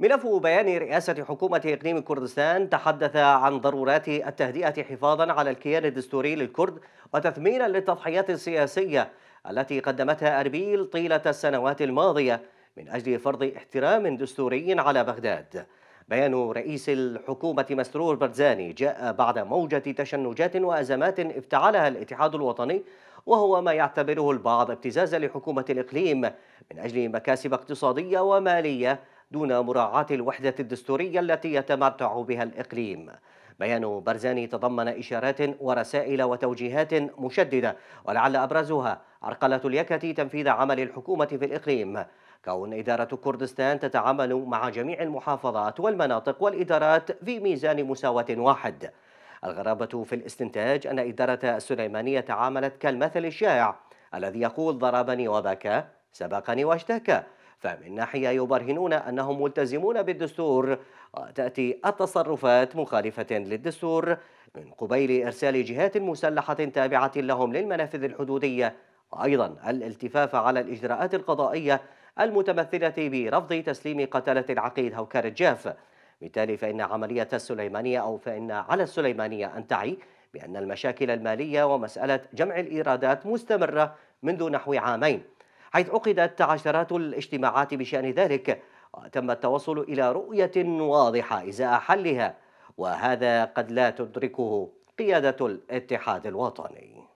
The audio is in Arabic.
ملف بيان رئاسة حكومة إقليم كردستان تحدث عن ضرورات التهدئة حفاظا على الكيان الدستوري للكرد وتثمينا للتضحيات السياسية التي قدمتها أربيل طيلة السنوات الماضية من أجل فرض احترام دستوري على بغداد بيان رئيس الحكومة مسرور برزاني جاء بعد موجة تشنجات وأزمات افتعلها الاتحاد الوطني وهو ما يعتبره البعض ابتزازا لحكومة الإقليم من أجل مكاسب اقتصادية ومالية دون مراعاة الوحدة الدستورية التي يتمتع بها الإقليم بيان برزاني تضمن إشارات ورسائل وتوجيهات مشددة ولعل أبرزها عرقلة اليكة تنفيذ عمل الحكومة في الإقليم كون إدارة كردستان تتعامل مع جميع المحافظات والمناطق والإدارات في ميزان مساواة واحد الغرابة في الاستنتاج أن إدارة السليمانية تعاملت كالمثل الشائع الذي يقول ضربني وبكى سبقني واشتكى فمن ناحية يبرهنون أنهم ملتزمون بالدستور وتأتي آه، التصرفات مخالفة للدستور من قبيل إرسال جهات مسلحة تابعة لهم للمنافذ الحدودية وأيضا الالتفاف على الإجراءات القضائية المتمثلة برفض تسليم قتلة العقيد هوكار الجاف بالتالي فإن عملية السليمانية أو فإن على السليمانية أن تعي بأن المشاكل المالية ومسألة جمع الإيرادات مستمرة منذ نحو عامين حيث عقدت عشرات الاجتماعات بشأن ذلك وتم التوصل إلى رؤية واضحة إزاء حلها وهذا قد لا تدركه قيادة الاتحاد الوطني